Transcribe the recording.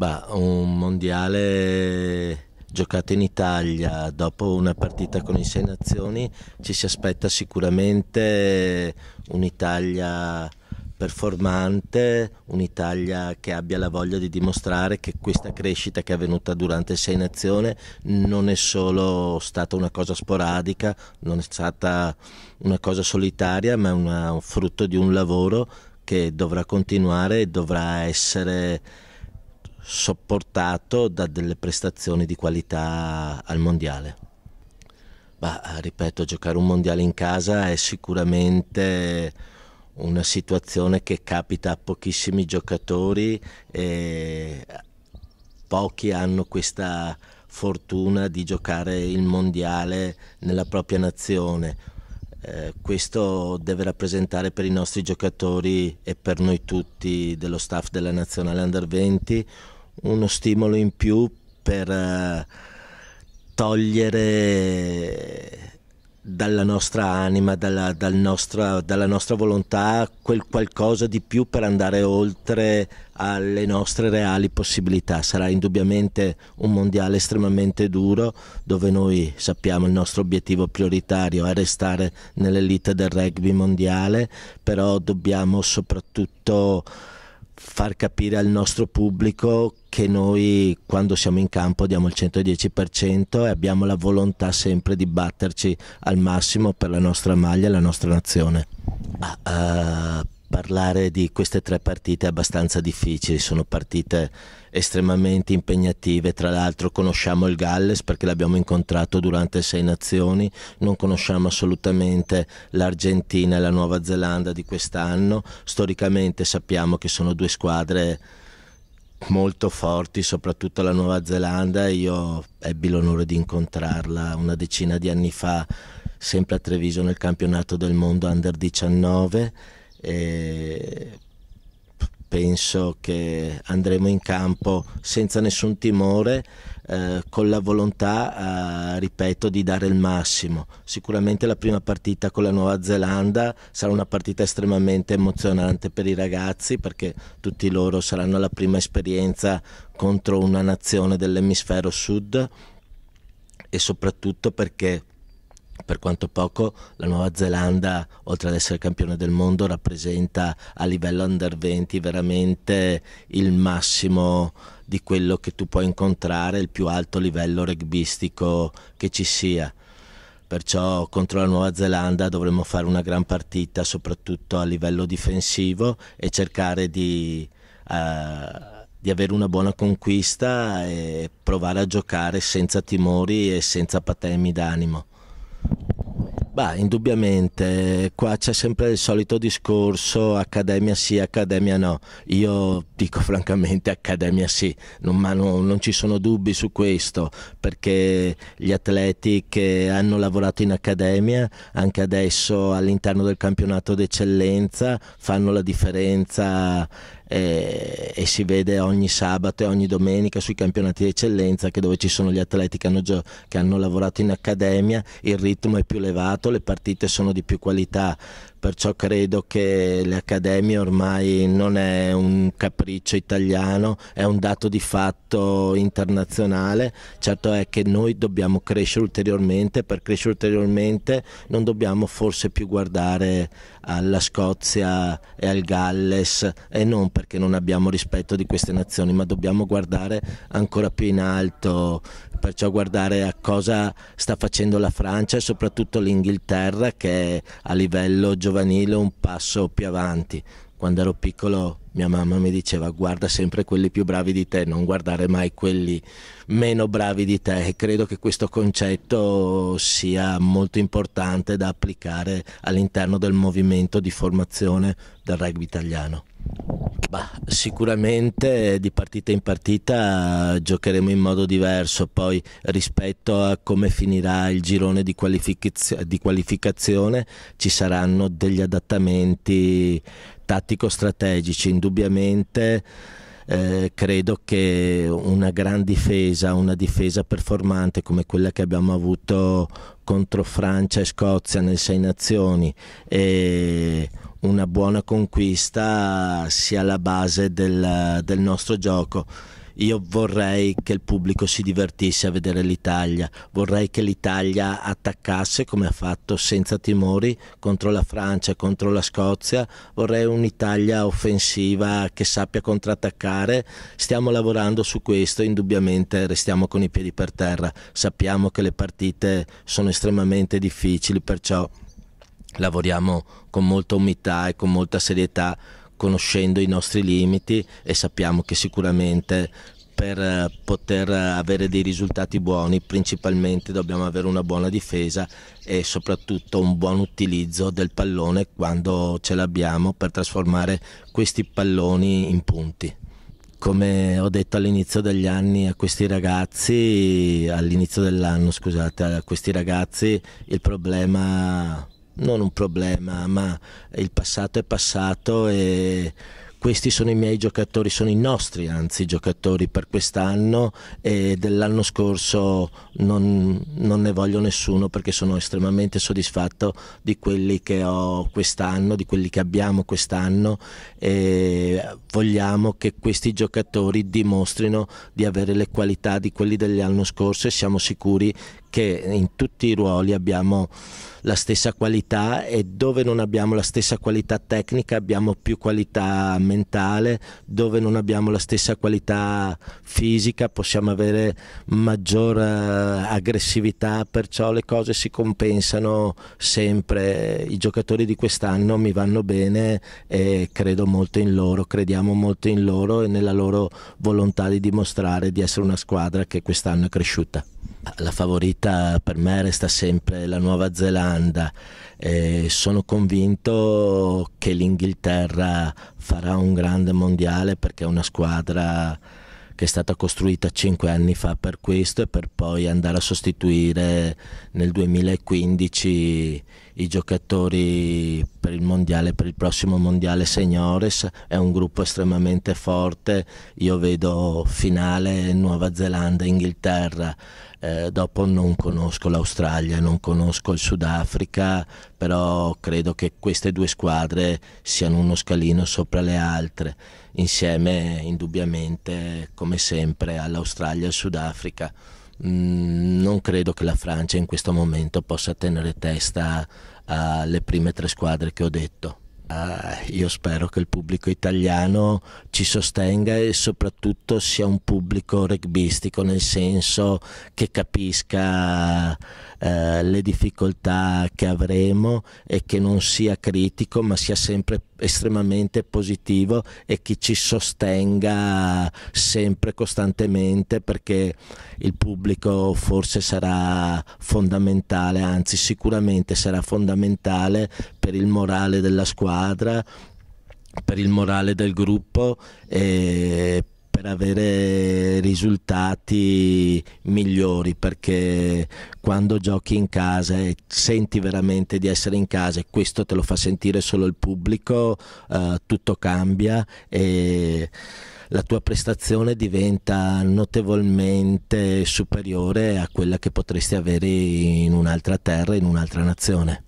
Bah, un mondiale giocato in Italia dopo una partita con i sei nazioni ci si aspetta sicuramente un'Italia performante, un'Italia che abbia la voglia di dimostrare che questa crescita che è avvenuta durante sei nazioni non è solo stata una cosa sporadica, non è stata una cosa solitaria, ma è una, un frutto di un lavoro che dovrà continuare e dovrà essere sopportato da delle prestazioni di qualità al mondiale. Bah, ripeto, giocare un mondiale in casa è sicuramente una situazione che capita a pochissimi giocatori e pochi hanno questa fortuna di giocare il mondiale nella propria nazione. Eh, questo deve rappresentare per i nostri giocatori e per noi tutti dello staff della Nazionale Under 20 uno stimolo in più per eh, togliere dalla nostra anima, dalla, dal nostra, dalla, nostra, volontà, quel qualcosa di più per andare oltre alle nostre reali possibilità. Sarà indubbiamente un mondiale estremamente duro dove noi sappiamo il nostro obiettivo prioritario è restare nell'elite del rugby mondiale, però dobbiamo soprattutto far capire al nostro pubblico che noi quando siamo in campo diamo il 110% e abbiamo la volontà sempre di batterci al massimo per la nostra maglia e la nostra nazione. Uh, parlare di queste tre partite abbastanza difficili, sono partite estremamente impegnative, tra l'altro conosciamo il Galles perché l'abbiamo incontrato durante Sei Nazioni, non conosciamo assolutamente l'Argentina e la Nuova Zelanda di quest'anno, storicamente sappiamo che sono due squadre molto forti, soprattutto la Nuova Zelanda. Io ebbi l'onore di incontrarla una decina di anni fa, sempre a Treviso nel campionato del mondo under 19 e penso che andremo in campo senza nessun timore, eh, con la volontà, eh, ripeto, di dare il massimo. Sicuramente la prima partita con la Nuova Zelanda sarà una partita estremamente emozionante per i ragazzi perché tutti loro saranno la prima esperienza contro una nazione dell'emisfero sud e soprattutto perché per quanto poco la Nuova Zelanda, oltre ad essere campione del mondo, rappresenta a livello under 20 veramente il massimo di quello che tu puoi incontrare, il più alto livello rugbistico che ci sia. Perciò contro la Nuova Zelanda dovremmo fare una gran partita, soprattutto a livello difensivo e cercare di... Uh, di avere una buona conquista e provare a giocare senza timori e senza patemi d'animo. Beh, indubbiamente, qua c'è sempre il solito discorso accademia sì, accademia no. Io dico francamente accademia sì, non, ma no, non ci sono dubbi su questo, perché gli atleti che hanno lavorato in accademia, anche adesso all'interno del campionato d'eccellenza, fanno la differenza eh, e si vede ogni sabato e ogni domenica sui campionati di eccellenza che dove ci sono gli atleti che hanno, che hanno lavorato in accademia il ritmo è più elevato, le partite sono di più qualità perciò credo che l'Accademia ormai non è un capriccio italiano, è un dato di fatto internazionale, certo è che noi dobbiamo crescere ulteriormente, per crescere ulteriormente non dobbiamo forse più guardare alla Scozia e al Galles e non perché non abbiamo rispetto di queste nazioni, ma dobbiamo guardare ancora più in alto, perciò guardare a cosa sta facendo la Francia e soprattutto l'Inghilterra che a livello giornalistico giovanile un passo più avanti. Quando ero piccolo mia mamma mi diceva guarda sempre quelli più bravi di te, non guardare mai quelli meno bravi di te e credo che questo concetto sia molto importante da applicare all'interno del movimento di formazione del rugby italiano. Bah, sicuramente di partita in partita giocheremo in modo diverso poi rispetto a come finirà il girone di, qualific di qualificazione ci saranno degli adattamenti tattico-strategici indubbiamente eh, credo che una gran difesa, una difesa performante come quella che abbiamo avuto contro Francia e Scozia nel Sei Nazioni e una buona conquista sia la base del, del nostro gioco. Io vorrei che il pubblico si divertisse a vedere l'Italia, vorrei che l'Italia attaccasse come ha fatto senza timori contro la Francia, contro la Scozia, vorrei un'Italia offensiva che sappia contrattaccare, stiamo lavorando su questo, indubbiamente restiamo con i piedi per terra, sappiamo che le partite sono estremamente difficili, perciò lavoriamo con molta umiltà e con molta serietà conoscendo i nostri limiti e sappiamo che sicuramente per eh, poter eh, avere dei risultati buoni principalmente dobbiamo avere una buona difesa e soprattutto un buon utilizzo del pallone quando ce l'abbiamo per trasformare questi palloni in punti. Come ho detto all'inizio degli anni a questi ragazzi, all'inizio dell'anno scusate, a questi ragazzi il problema non un problema, ma il passato è passato e questi sono i miei giocatori, sono i nostri anzi giocatori per quest'anno e dell'anno scorso non, non, ne voglio nessuno perché sono estremamente soddisfatto di quelli che ho quest'anno, di quelli che abbiamo quest'anno e vogliamo che questi giocatori dimostrino di avere le qualità di quelli dell'anno scorso e siamo sicuri che in tutti i ruoli abbiamo la stessa qualità e dove non abbiamo la stessa qualità tecnica abbiamo più qualità mentale, dove non abbiamo la stessa qualità fisica possiamo avere maggior eh, aggressività, perciò le cose si compensano sempre. I giocatori di quest'anno mi vanno bene e credo molto in loro, crediamo molto in loro e nella loro volontà di dimostrare di essere una squadra che quest'anno è cresciuta la favorita per me resta sempre la Nuova Zelanda. Eh, sono convinto che l'Inghilterra farà un grande mondiale perché è una squadra che è stata costruita cinque anni fa per questo e per poi andare a sostituire nel 2015 i giocatori per il mondiale, per il prossimo mondiale seniores. È un gruppo estremamente forte, io vedo finale Nuova Zelanda, Inghilterra. Eh, dopo non conosco l'Australia, non conosco il Sudafrica, però credo che queste due squadre siano uno scalino sopra le altre, insieme indubbiamente, come sempre, all'Australia e al Sudafrica. Mm, non credo che la Francia in questo momento possa tenere testa alle prime tre squadre che ho detto. Uh, io spero che il pubblico italiano ci sostenga e soprattutto sia un pubblico rugbyistico nel senso che capisca uh, le difficoltà che avremo e che non sia critico ma sia sempre estremamente positivo e che ci sostenga sempre costantemente perché il pubblico forse sarà fondamentale anzi sicuramente sarà fondamentale per il morale della squadra squadra, per il morale del gruppo e per avere risultati migliori perché quando giochi in casa e senti veramente di essere in casa e questo te lo fa sentire solo il pubblico eh, tutto cambia e la tua prestazione diventa notevolmente superiore a quella che potresti avere in un'altra terra, in un'altra nazione.